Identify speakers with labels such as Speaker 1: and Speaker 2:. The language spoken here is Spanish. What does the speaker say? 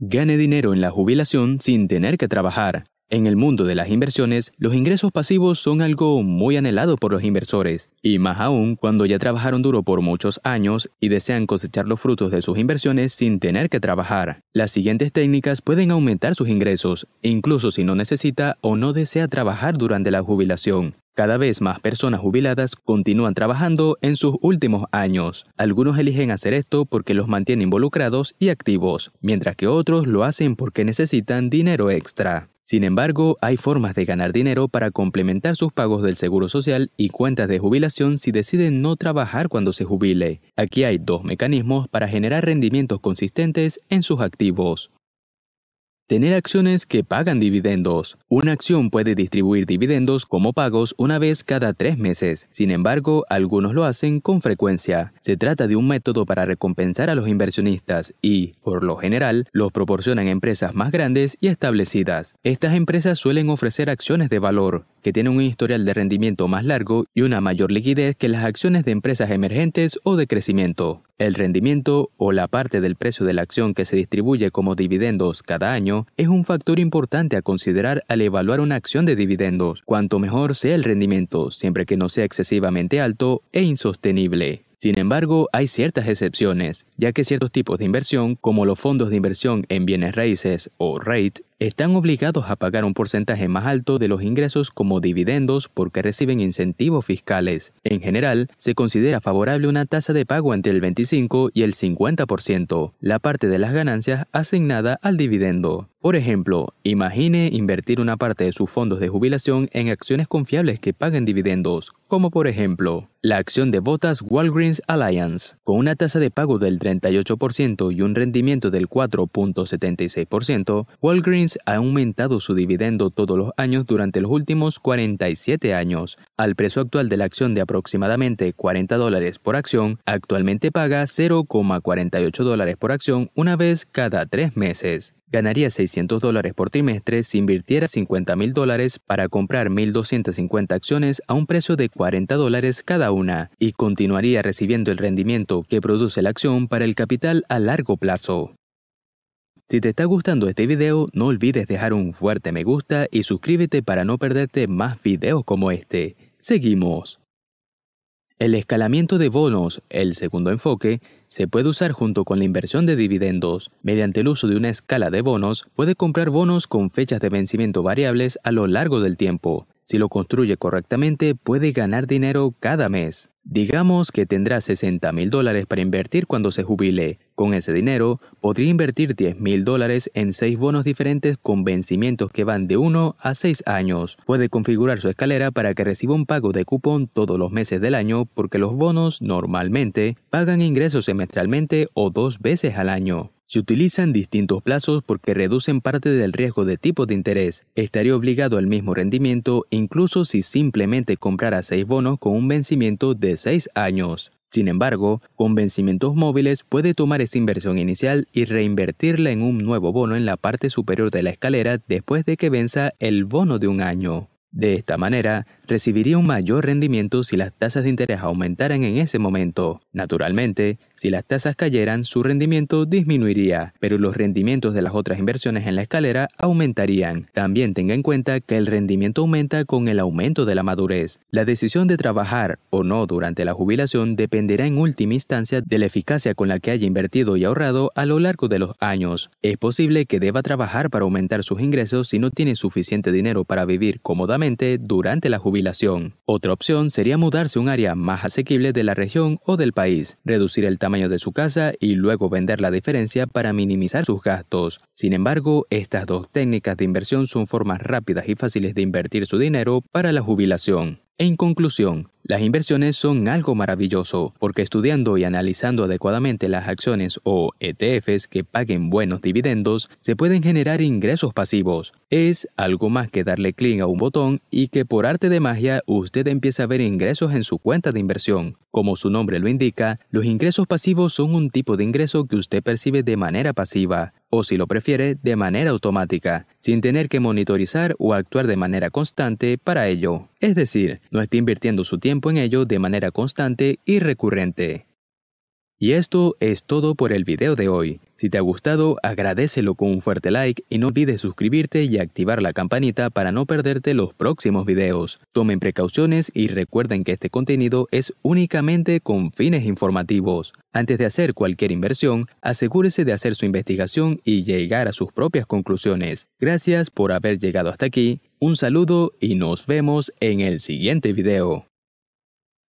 Speaker 1: Gane dinero en la jubilación sin tener que trabajar. En el mundo de las inversiones, los ingresos pasivos son algo muy anhelado por los inversores, y más aún cuando ya trabajaron duro por muchos años y desean cosechar los frutos de sus inversiones sin tener que trabajar. Las siguientes técnicas pueden aumentar sus ingresos, incluso si no necesita o no desea trabajar durante la jubilación. Cada vez más personas jubiladas continúan trabajando en sus últimos años. Algunos eligen hacer esto porque los mantiene involucrados y activos, mientras que otros lo hacen porque necesitan dinero extra. Sin embargo, hay formas de ganar dinero para complementar sus pagos del seguro social y cuentas de jubilación si deciden no trabajar cuando se jubile. Aquí hay dos mecanismos para generar rendimientos consistentes en sus activos. Tener acciones que pagan dividendos. Una acción puede distribuir dividendos como pagos una vez cada tres meses. Sin embargo, algunos lo hacen con frecuencia. Se trata de un método para recompensar a los inversionistas y, por lo general, los proporcionan empresas más grandes y establecidas. Estas empresas suelen ofrecer acciones de valor, que tiene un historial de rendimiento más largo y una mayor liquidez que las acciones de empresas emergentes o de crecimiento. El rendimiento o la parte del precio de la acción que se distribuye como dividendos cada año es un factor importante a considerar al evaluar una acción de dividendos, cuanto mejor sea el rendimiento, siempre que no sea excesivamente alto e insostenible. Sin embargo, hay ciertas excepciones, ya que ciertos tipos de inversión, como los fondos de inversión en bienes raíces o REIT, están obligados a pagar un porcentaje más alto de los ingresos como dividendos porque reciben incentivos fiscales. En general, se considera favorable una tasa de pago entre el 25 y el 50%, la parte de las ganancias asignada al dividendo. Por ejemplo, imagine invertir una parte de sus fondos de jubilación en acciones confiables que paguen dividendos, como por ejemplo la acción de botas Walgreens Alliance, con una tasa de pago del 38% y un rendimiento del 4.76%, Walgreens ha aumentado su dividendo todos los años durante los últimos 47 años. Al precio actual de la acción de aproximadamente 40 dólares por acción, actualmente paga 0,48 dólares por acción una vez cada tres meses. Ganaría 600 dólares por trimestre si invirtiera 50.000 dólares para comprar 1.250 acciones a un precio de 40 dólares cada una y continuaría recibiendo el rendimiento que produce la acción para el capital a largo plazo. Si te está gustando este video, no olvides dejar un fuerte me gusta y suscríbete para no perderte más videos como este. Seguimos. El escalamiento de bonos, el segundo enfoque, se puede usar junto con la inversión de dividendos. Mediante el uso de una escala de bonos, puede comprar bonos con fechas de vencimiento variables a lo largo del tiempo. Si lo construye correctamente, puede ganar dinero cada mes. Digamos que tendrá 60 mil dólares para invertir cuando se jubile. Con ese dinero, podría invertir 10 mil dólares en seis bonos diferentes con vencimientos que van de 1 a 6 años. Puede configurar su escalera para que reciba un pago de cupón todos los meses del año porque los bonos normalmente pagan ingresos semestralmente o dos veces al año. Se utilizan distintos plazos porque reducen parte del riesgo de tipo de interés. Estaría obligado al mismo rendimiento incluso si simplemente comprara seis bonos con un vencimiento de seis años. Sin embargo, con vencimientos móviles puede tomar esa inversión inicial y reinvertirla en un nuevo bono en la parte superior de la escalera después de que venza el bono de un año. De esta manera, recibiría un mayor rendimiento si las tasas de interés aumentaran en ese momento. Naturalmente, si las tasas cayeran, su rendimiento disminuiría, pero los rendimientos de las otras inversiones en la escalera aumentarían. También tenga en cuenta que el rendimiento aumenta con el aumento de la madurez. La decisión de trabajar o no durante la jubilación dependerá en última instancia de la eficacia con la que haya invertido y ahorrado a lo largo de los años. Es posible que deba trabajar para aumentar sus ingresos si no tiene suficiente dinero para vivir cómodamente durante la jubilación. Otra opción sería mudarse a un área más asequible de la región o del país, reducir el tamaño de su casa y luego vender la diferencia para minimizar sus gastos. Sin embargo, estas dos técnicas de inversión son formas rápidas y fáciles de invertir su dinero para la jubilación. En conclusión, las inversiones son algo maravilloso porque estudiando y analizando adecuadamente las acciones o ETFs que paguen buenos dividendos, se pueden generar ingresos pasivos. Es algo más que darle clic a un botón y que por arte de magia usted empiece a ver ingresos en su cuenta de inversión. Como su nombre lo indica, los ingresos pasivos son un tipo de ingreso que usted percibe de manera pasiva o si lo prefiere, de manera automática, sin tener que monitorizar o actuar de manera constante para ello. Es decir, no esté invirtiendo su tiempo en ello de manera constante y recurrente. Y esto es todo por el video de hoy. Si te ha gustado, agradecelo con un fuerte like y no olvides suscribirte y activar la campanita para no perderte los próximos videos. Tomen precauciones y recuerden que este contenido es únicamente con fines informativos. Antes de hacer cualquier inversión, asegúrese de hacer su investigación y llegar a sus propias conclusiones. Gracias por haber llegado hasta aquí, un saludo y nos vemos en el siguiente video.